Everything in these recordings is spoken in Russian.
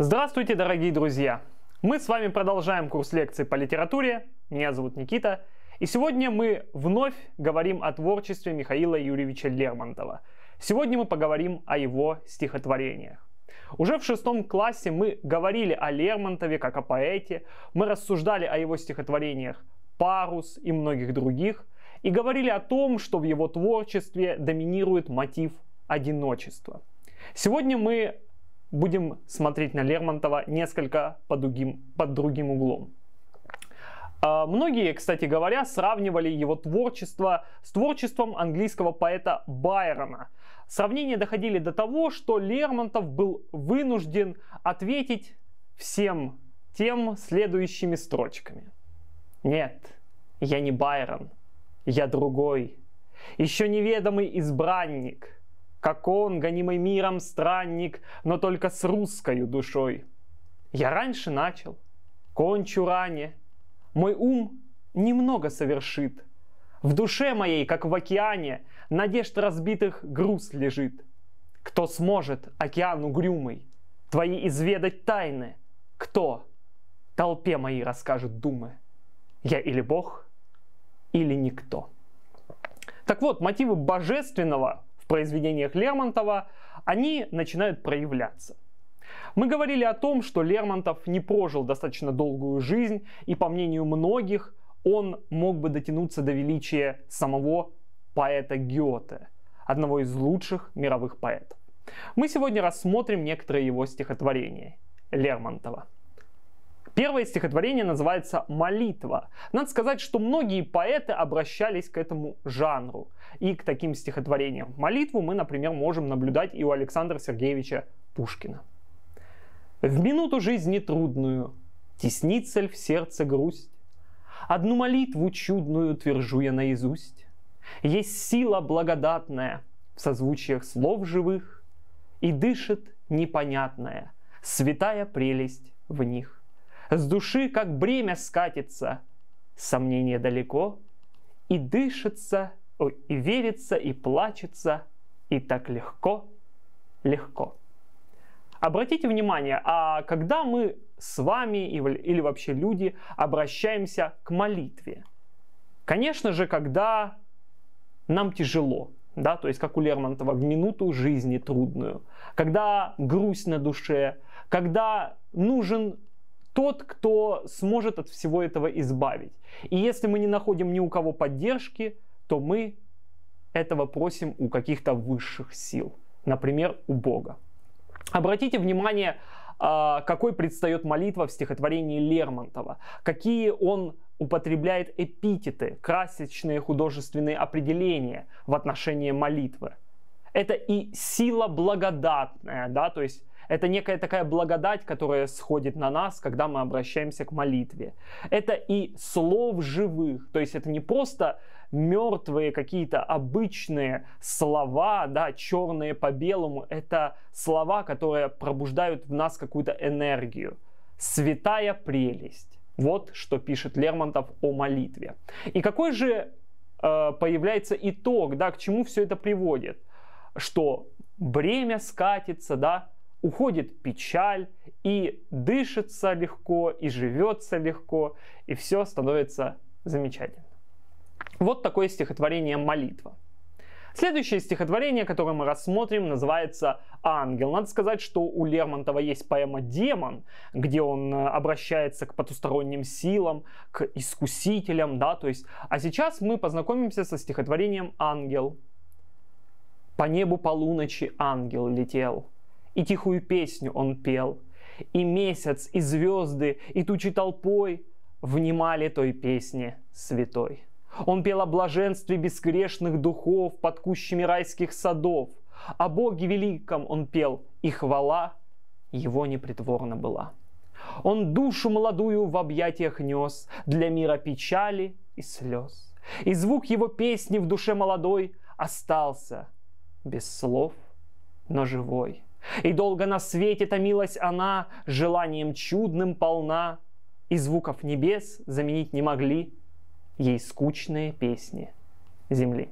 Здравствуйте, дорогие друзья! Мы с вами продолжаем курс лекций по литературе. Меня зовут Никита. И сегодня мы вновь говорим о творчестве Михаила Юрьевича Лермонтова. Сегодня мы поговорим о его стихотворениях. Уже в шестом классе мы говорили о Лермонтове как о поэте, мы рассуждали о его стихотворениях «Парус» и многих других, и говорили о том, что в его творчестве доминирует мотив одиночества. Сегодня мы будем смотреть на Лермонтова несколько под другим, под другим углом. А, многие, кстати говоря, сравнивали его творчество с творчеством английского поэта Байрона. Сравнения доходили до того, что Лермонтов был вынужден ответить всем тем следующими строчками. Нет, я не Байрон, я другой, еще неведомый избранник – как он, гонимый миром странник, но только с русской душой. Я раньше начал, кончу ранее, мой ум немного совершит. В душе моей, как в океане, надежд разбитых груз лежит. Кто сможет, океан угрюмый, твои изведать тайны? Кто? Толпе моей расскажет думы. Я или Бог, или никто. Так вот, мотивы божественного произведениях Лермонтова, они начинают проявляться. Мы говорили о том, что Лермонтов не прожил достаточно долгую жизнь, и по мнению многих, он мог бы дотянуться до величия самого поэта Гёте, одного из лучших мировых поэтов. Мы сегодня рассмотрим некоторые его стихотворения Лермонтова. Первое стихотворение называется «Молитва». Надо сказать, что многие поэты обращались к этому жанру и к таким стихотворениям. Молитву мы, например, можем наблюдать и у Александра Сергеевича Пушкина. «В минуту жизни трудную теснится в сердце грусть, Одну молитву чудную твержу я наизусть. Есть сила благодатная в созвучиях слов живых, И дышит непонятная святая прелесть в них с души как бремя скатится. Сомнение далеко, и дышится, и верится, и плачется, и так легко, легко. Обратите внимание, а когда мы с вами или вообще люди обращаемся к молитве? Конечно же, когда нам тяжело, да, то есть как у Лермонтова, в минуту жизни трудную, когда грусть на душе, когда нужен тот, кто сможет от всего этого избавить. И если мы не находим ни у кого поддержки, то мы этого просим у каких-то высших сил, например, у Бога. Обратите внимание, а, какой предстает молитва в стихотворении Лермонтова, какие он употребляет эпитеты, красочные художественные определения в отношении молитвы. Это и сила благодатная, да, то есть это некая такая благодать, которая сходит на нас, когда мы обращаемся к молитве. Это и слов живых, то есть это не просто мертвые какие-то обычные слова, да, черные по белому, это слова, которые пробуждают в нас какую-то энергию. Святая прелесть. Вот что пишет Лермонтов о молитве. И какой же э, появляется итог, да, к чему все это приводит? Что бремя скатится, да, уходит печаль, и дышится легко, и живется легко, и все становится замечательно. Вот такое стихотворение «Молитва». Следующее стихотворение, которое мы рассмотрим, называется «Ангел». Надо сказать, что у Лермонтова есть поэма «Демон», где он э, обращается к потусторонним силам, к искусителям, да, то есть... А сейчас мы познакомимся со стихотворением «Ангел». По небу полуночи ангел летел, и тихую песню он пел, и месяц, и звезды, и тучи толпой внимали той песне святой. Он пел о блаженстве бескрешных духов под кущами райских садов, о Боге великом он пел, и хвала его непритворна была. Он душу молодую в объятиях нес для мира печали и слез. И звук его песни в душе молодой остался без слов, но живой – и долго на свете томилась она, желанием чудным полна, и звуков небес заменить не могли ей скучные песни земли.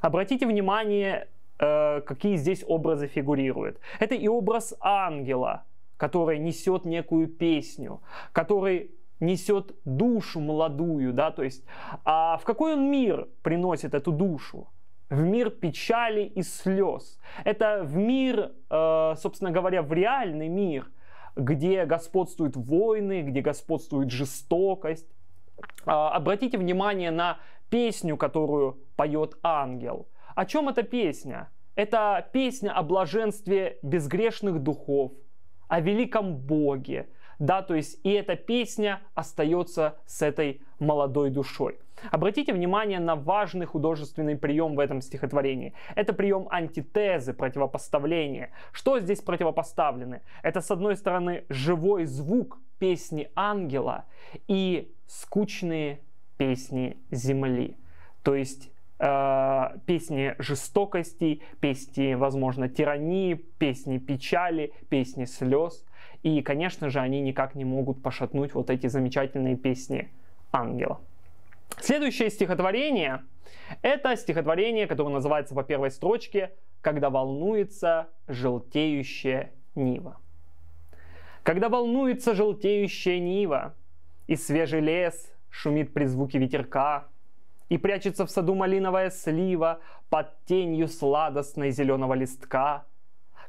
Обратите внимание, э, какие здесь образы фигурируют. Это и образ ангела, который несет некую песню, который несет душу молодую, да, то есть а в какой он мир приносит эту душу? в мир печали и слез. Это в мир, э, собственно говоря, в реальный мир, где господствуют войны, где господствует жестокость. А, обратите внимание на песню, которую поет ангел. О чем эта песня? Это песня о блаженстве безгрешных духов, о великом Боге, да, то есть и эта песня остается с этой молодой душой. Обратите внимание на важный художественный прием в этом стихотворении. Это прием антитезы, противопоставления. Что здесь противопоставлены? Это, с одной стороны, живой звук песни ангела и скучные песни земли. То есть э, песни жестокости, песни, возможно, тирании, песни печали, песни слез. И, конечно же, они никак не могут пошатнуть вот эти замечательные песни ангела. Следующее стихотворение – это стихотворение, которое называется по первой строчке «Когда волнуется желтеющая нива». Когда волнуется желтеющая нива, и свежий лес шумит при звуке ветерка, и прячется в саду малиновая слива под тенью сладостной зеленого листка –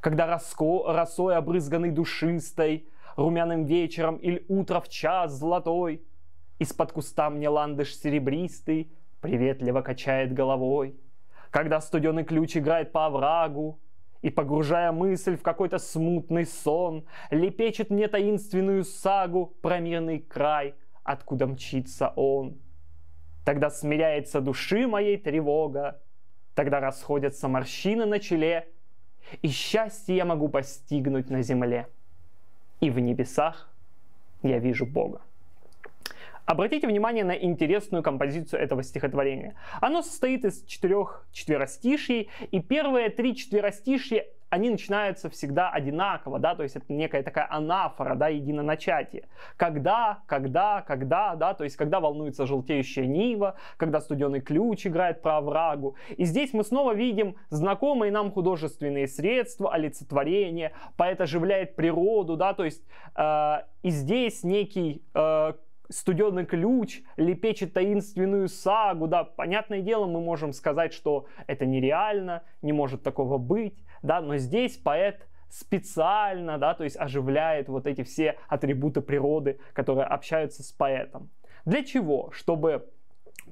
когда роско, росой обрызганный душистой, румяным вечером или утро в час золотой, из-под куста мне ландыш серебристый приветливо качает головой, когда студеный ключ играет по оврагу, и, погружая мысль в какой-то смутный сон, лепечет мне таинственную сагу про мирный край, откуда мчится он. Тогда смиряется души моей тревога, тогда расходятся морщины на челе — и счастье я могу постигнуть на земле. И в небесах я вижу Бога. Обратите внимание на интересную композицию этого стихотворения. Оно состоит из четырех четверостишей, и первые три четверостишья они начинаются всегда одинаково, да, то есть это некая такая анафора, да, единоначатие. Когда, когда, когда, да, то есть когда волнуется желтеющая нива, когда студеный ключ играет про оврагу. И здесь мы снова видим знакомые нам художественные средства, олицетворение, поэт оживляет природу, да, то есть э, и здесь некий э, студенный ключ, лепечет таинственную сагу, да, понятное дело, мы можем сказать, что это нереально, не может такого быть, да, но здесь поэт специально, да, то есть оживляет вот эти все атрибуты природы, которые общаются с поэтом. Для чего? Чтобы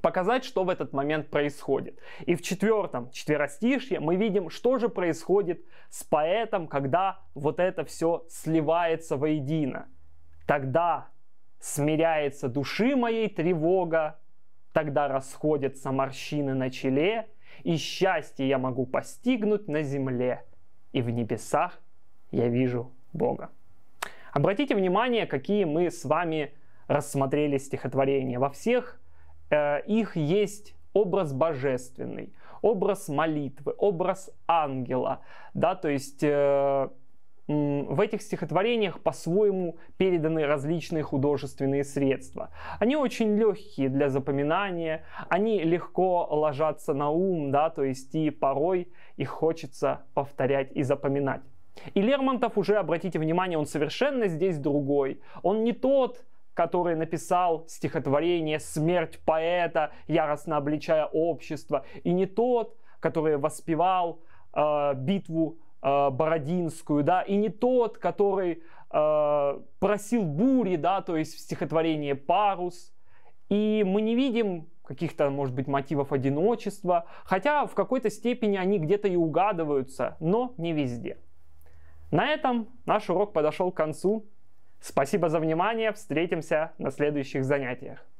показать, что в этот момент происходит. И в четвертом четверостишье мы видим, что же происходит с поэтом, когда вот это все сливается воедино. Тогда Смиряется души моей тревога, Тогда расходятся морщины на челе, И счастье я могу постигнуть на земле, И в небесах я вижу Бога. Обратите внимание, какие мы с вами рассмотрели стихотворения. Во всех э, их есть образ божественный, образ молитвы, образ ангела, да, то есть э, в этих стихотворениях по-своему переданы различные художественные средства. Они очень легкие для запоминания, они легко ложатся на ум, да, то есть и порой их хочется повторять и запоминать. И Лермонтов уже, обратите внимание, он совершенно здесь другой. Он не тот, который написал стихотворение «Смерть поэта», яростно обличая общество, и не тот, который воспевал э, битву э, Бородинскую, да, и не тот, который э, просил бури, да, то есть в стихотворении «Парус». И мы не видим каких-то, может быть, мотивов одиночества, хотя в какой-то степени они где-то и угадываются, но не везде. На этом наш урок подошел к концу. Спасибо за внимание, встретимся на следующих занятиях.